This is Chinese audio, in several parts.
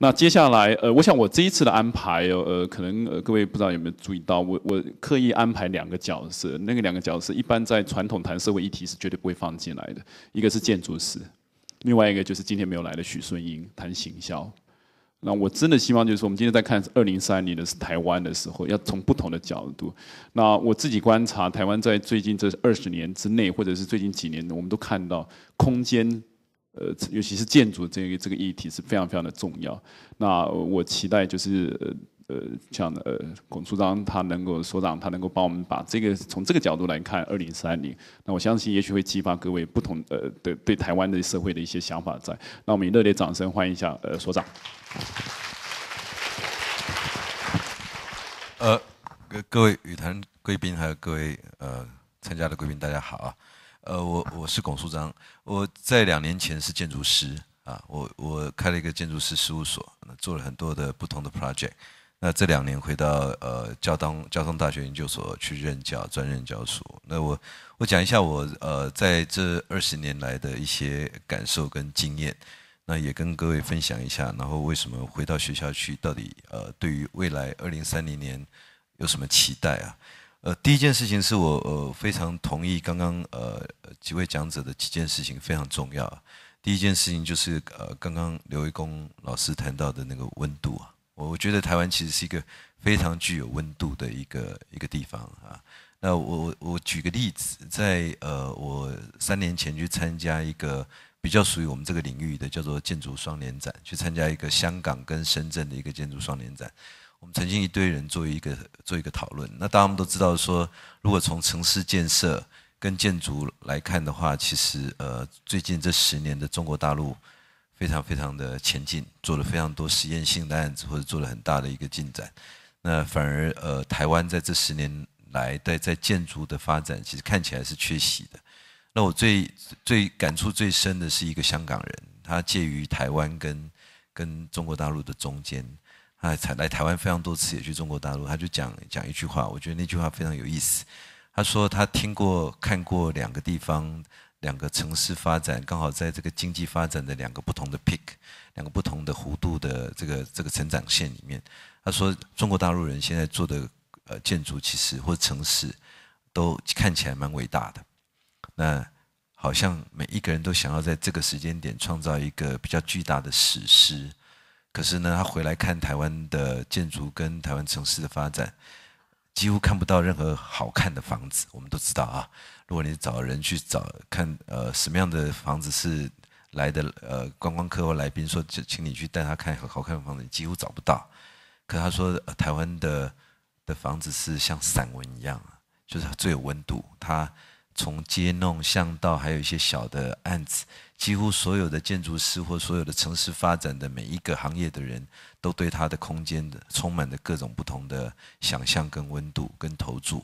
那接下来，呃，我想我这一次的安排，呃，可能呃各位不知道有没有注意到，我我刻意安排两个角色，那个两个角色一般在传统谈社会议题是绝对不会放进来的，一个是建筑师，另外一个就是今天没有来的许顺英谈行销。那我真的希望就是我们今天在看二零三零的是台湾的时候，要从不同的角度。那我自己观察台湾在最近这二十年之内，或者是最近几年，我们都看到空间。呃，尤其是建筑这个这个议题是非常非常的重要。那我期待就是呃呃，像呃龚处长他能够所长，他能够帮我们把这个从这个角度来看二零三零。那我相信也许会激发各位不同呃的对台湾的社会的一些想法在。那我们以热烈掌声欢迎一下呃所长。呃，各各位语坛贵宾还有各位呃参加的贵宾大家好啊。呃，我我是龚树章，我在两年前是建筑师啊，我我开了一个建筑师事务所，做了很多的不同的 project。那这两年回到呃交通交通大学研究所去任教，专任教书。那我我讲一下我呃在这二十年来的一些感受跟经验，那也跟各位分享一下。然后为什么回到学校去？到底呃对于未来二零三零年有什么期待啊？呃，第一件事情是我呃非常同意刚刚呃几位讲者的几件事情非常重要。第一件事情就是呃刚刚刘维公老师谈到的那个温度啊，我我觉得台湾其实是一个非常具有温度的一个一个地方啊。那我我我举个例子，在呃我三年前去参加一个比较属于我们这个领域的叫做建筑双年展，去参加一个香港跟深圳的一个建筑双年展。我们曾经一堆人做一个做一个讨论，那大家我们都知道说，如果从城市建设跟建筑来看的话，其实呃最近这十年的中国大陆非常非常的前进，做了非常多实验性的案子，或者做了很大的一个进展。那反而呃台湾在这十年来在在建筑的发展，其实看起来是缺席的。那我最最感触最深的是一个香港人，他介于台湾跟跟中国大陆的中间。哎，才来台湾非常多次，也去中国大陆。他就讲讲一句话，我觉得那句话非常有意思。他说他听过看过两个地方，两个城市发展刚好在这个经济发展的两个不同的 peak，两个不同的弧度的这个这个成长线里面。他说中国大陆人现在做的呃建筑其实或城市都看起来蛮伟大的。那好像每一个人都想要在这个时间点创造一个比较巨大的史诗。可是呢，他回来看台湾的建筑跟台湾城市的发展，几乎看不到任何好看的房子。我们都知道啊，如果你找人去找看，呃，什么样的房子是来的？呃，观光客或来宾说，请你去带他看好看的房子，你几乎找不到。可他说，台湾的的房子是像散文一样，就是最有温度。他从街弄巷道，还有一些小的案子。几乎所有的建筑师或所有的城市发展的每一个行业的人，都对他的空间的充满着各种不同的想象、跟温度、跟投注，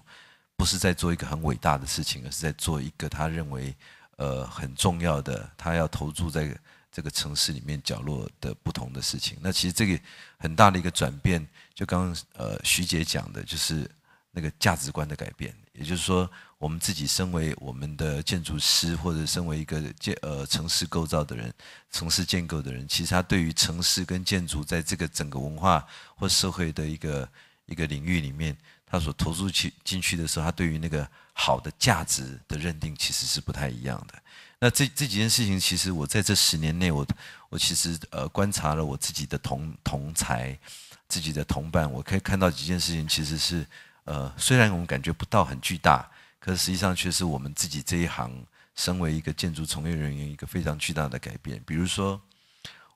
不是在做一个很伟大的事情，而是在做一个他认为呃很重要的，他要投注在这个城市里面角落的不同的事情。那其实这个很大的一个转变，就刚呃徐姐讲的，就是。那个价值观的改变，也就是说，我们自己身为我们的建筑师，或者身为一个建呃城市构造的人、城市建构的人，其实他对于城市跟建筑在这个整个文化或社会的一个一个领域里面，他所投入去进去的时候，他对于那个好的价值的认定其实是不太一样的。那这这几件事情，其实我在这十年内，我我其实呃观察了我自己的同同才、自己的同伴，我可以看到几件事情，其实是。呃，虽然我们感觉不到很巨大，可实际上却是我们自己这一行，身为一个建筑从业人员，一个非常巨大的改变。比如说，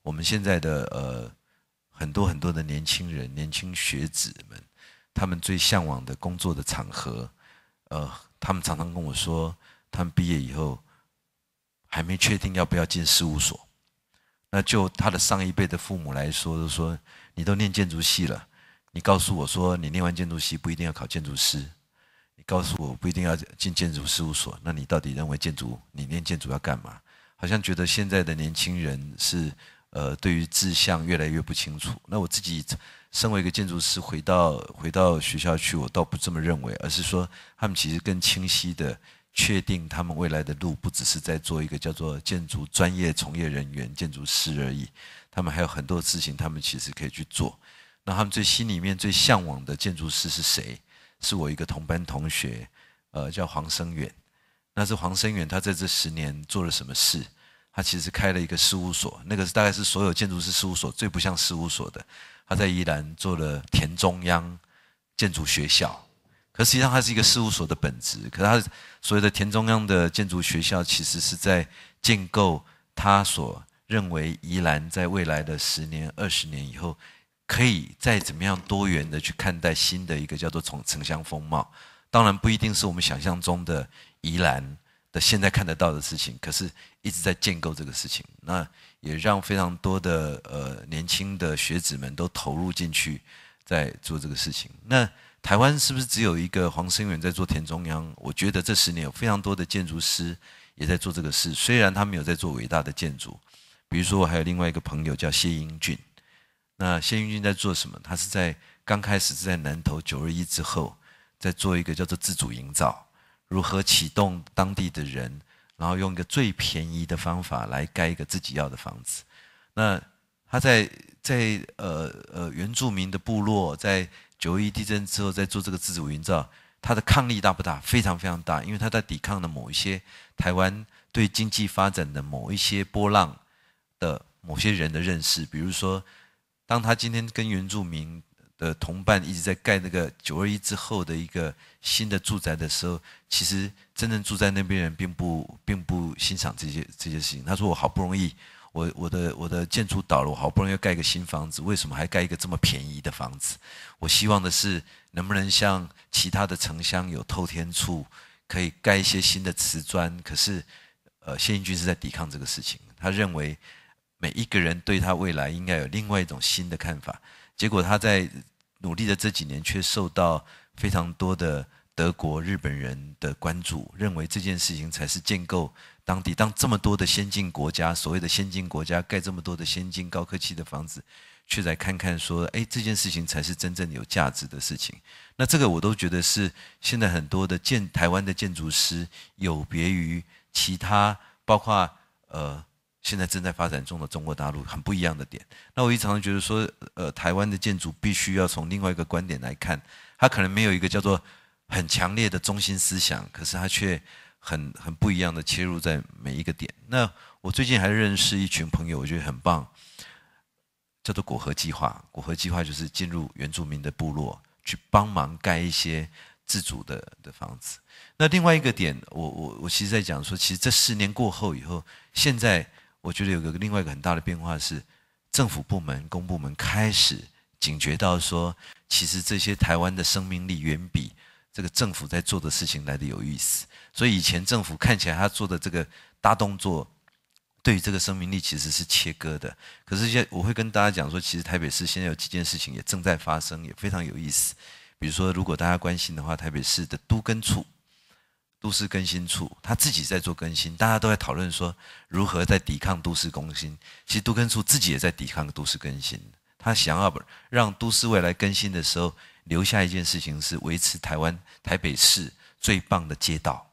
我们现在的呃，很多很多的年轻人、年轻学子们，他们最向往的工作的场合，呃，他们常常跟我说，他们毕业以后还没确定要不要进事务所，那就他的上一辈的父母来说，就说你都念建筑系了。你告诉我说，你念完建筑系不一定要考建筑师，你告诉我不一定要进建筑事务所。那你到底认为建筑，你念建筑要干嘛？好像觉得现在的年轻人是，呃，对于志向越来越不清楚。那我自己身为一个建筑师，回到回到学校去，我倒不这么认为，而是说他们其实更清晰的确定他们未来的路，不只是在做一个叫做建筑专业从业人员、建筑师而已，他们还有很多事情，他们其实可以去做。那他们最心里面最向往的建筑师是谁？是我一个同班同学，呃，叫黄生远。那是黄生远，他在这十年做了什么事？他其实开了一个事务所，那个是大概是所有建筑师事务所最不像事务所的。他在宜兰做了田中央建筑学校，可实际上他是一个事务所的本质。可他所谓的田中央的建筑学校，其实是在建构他所认为宜兰在未来的十年、二十年以后。可以再怎么样多元的去看待新的一个叫做从城乡风貌，当然不一定是我们想象中的宜兰的现在看得到的事情，可是一直在建构这个事情，那也让非常多的呃年轻的学子们都投入进去在做这个事情。那台湾是不是只有一个黄生远在做田中央？我觉得这十年有非常多的建筑师也在做这个事，虽然他没有在做伟大的建筑，比如说我还有另外一个朋友叫谢英俊。那新余军在做什么？他是在刚开始是在南投九二一之后，在做一个叫做自主营造，如何启动当地的人，然后用一个最便宜的方法来盖一个自己要的房子。那他在在呃呃原住民的部落，在九一地震之后，在做这个自主营造，他的抗力大不大？非常非常大，因为他在抵抗的某一些台湾对经济发展的某一些波浪的某些人的认识，比如说。当他今天跟原住民的同伴一直在盖那个九二一之后的一个新的住宅的时候，其实真正住在那边人并不并不欣赏这些这些事情。他说：“我好不容易，我我的我的建筑倒了，我好不容易要盖一个新房子，为什么还盖一个这么便宜的房子？我希望的是能不能像其他的城乡有透天处，可以盖一些新的瓷砖。可是，呃，谢英军是在抵抗这个事情，他认为。”每一个人对他未来应该有另外一种新的看法。结果他在努力的这几年，却受到非常多的德国、日本人的关注，认为这件事情才是建构当地。当这么多的先进国家，所谓的先进国家盖这么多的先进高科技的房子，却来看看说，哎，这件事情才是真正有价值的事情。那这个我都觉得是现在很多的建台湾的建筑师有别于其他，包括呃。现在正在发展中的中国大陆很不一样的点。那我一常常觉得说，呃，台湾的建筑必须要从另外一个观点来看，它可能没有一个叫做很强烈的中心思想，可是它却很很不一样的切入在每一个点。那我最近还认识一群朋友，我觉得很棒，叫做果核计划。果核计划就是进入原住民的部落，去帮忙盖一些自主的的房子。那另外一个点，我我我其实在讲说，其实这十年过后以后，现在。我觉得有个另外一个很大的变化是，政府部门、公部门开始警觉到说，其实这些台湾的生命力远比这个政府在做的事情来的有意思。所以以前政府看起来他做的这个大动作，对于这个生命力其实是切割的。可是现我会跟大家讲说，其实台北市现在有几件事情也正在发生，也非常有意思。比如说，如果大家关心的话，台北市的都根处。都市更新处他自己在做更新，大家都在讨论说如何在抵抗都市更新。其实都更处自己也在抵抗都市更新，他想要让都市未来更新的时候留下一件事情，是维持台湾台北市最棒的街道。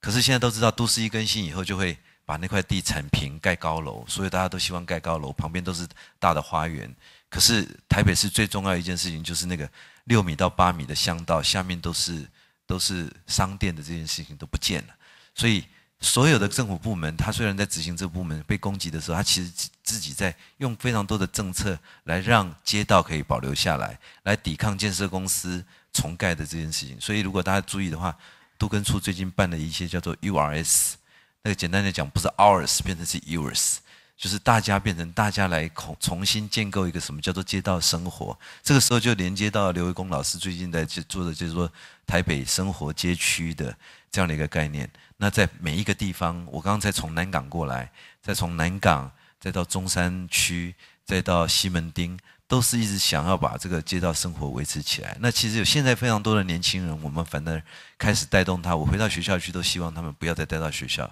可是现在都知道，都市一更新以后就会把那块地铲平，盖高楼，所以大家都希望盖高楼，旁边都是大的花园。可是台北市最重要一件事情，就是那个六米到八米的巷道，下面都是。都是商店的这件事情都不见了，所以所有的政府部门，他虽然在执行这部门被攻击的时候，他其实自己在用非常多的政策来让街道可以保留下来，来抵抗建设公司重盖的这件事情。所以如果大家注意的话，都根处最近办了一些叫做 U R S，那个简单的讲，不是 o u r s 变成是 U R S。就是大家变成大家来重重新建构一个什么叫做街道生活，这个时候就连接到刘维公老师最近在做的，就是说台北生活街区的这样的一个概念。那在每一个地方，我刚才从南港过来，再从南港再到中山区，再到西门町，都是一直想要把这个街道生活维持起来。那其实有现在非常多的年轻人，我们反而开始带动他。我回到学校去，都希望他们不要再待到学校。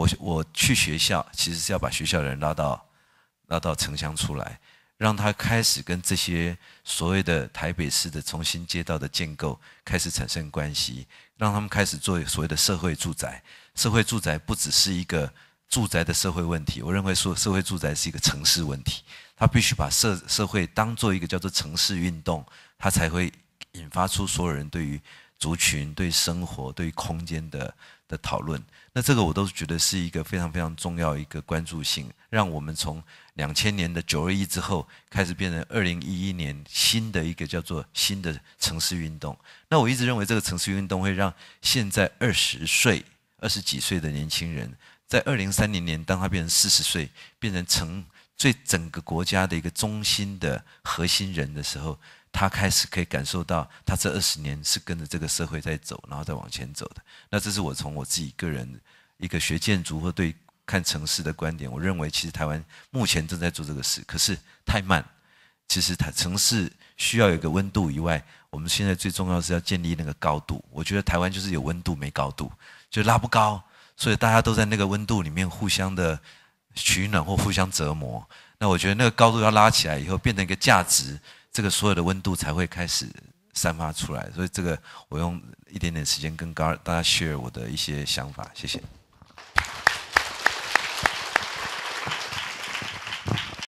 我我去学校，其实是要把学校的人拉到拉到城乡出来，让他开始跟这些所谓的台北市的重新街道的建构开始产生关系，让他们开始做所谓的社会住宅。社会住宅不只是一个住宅的社会问题，我认为说社会住宅是一个城市问题。他必须把社社会当做一个叫做城市运动，他才会引发出所有人对于。族群对生活、对空间的的讨论，那这个我都觉得是一个非常非常重要一个关注性，让我们从两千年的九二一之后开始变成二零一一年新的一个叫做新的城市运动。那我一直认为这个城市运动会让现在二十岁、二十几岁的年轻人，在二零三零年，当他变成四十岁，变成成。最整个国家的一个中心的核心人的时候，他开始可以感受到，他这二十年是跟着这个社会在走，然后再往前走的。那这是我从我自己个人一个学建筑或对看城市的观点，我认为其实台湾目前正在做这个事，可是太慢。其实它城市需要有一个温度以外，我们现在最重要是要建立那个高度。我觉得台湾就是有温度没高度，就拉不高，所以大家都在那个温度里面互相的。取暖或互相折磨，那我觉得那个高度要拉起来以后，变成一个价值，这个所有的温度才会开始散发出来。所以这个，我用一点点时间跟高大家 share 我的一些想法，谢谢。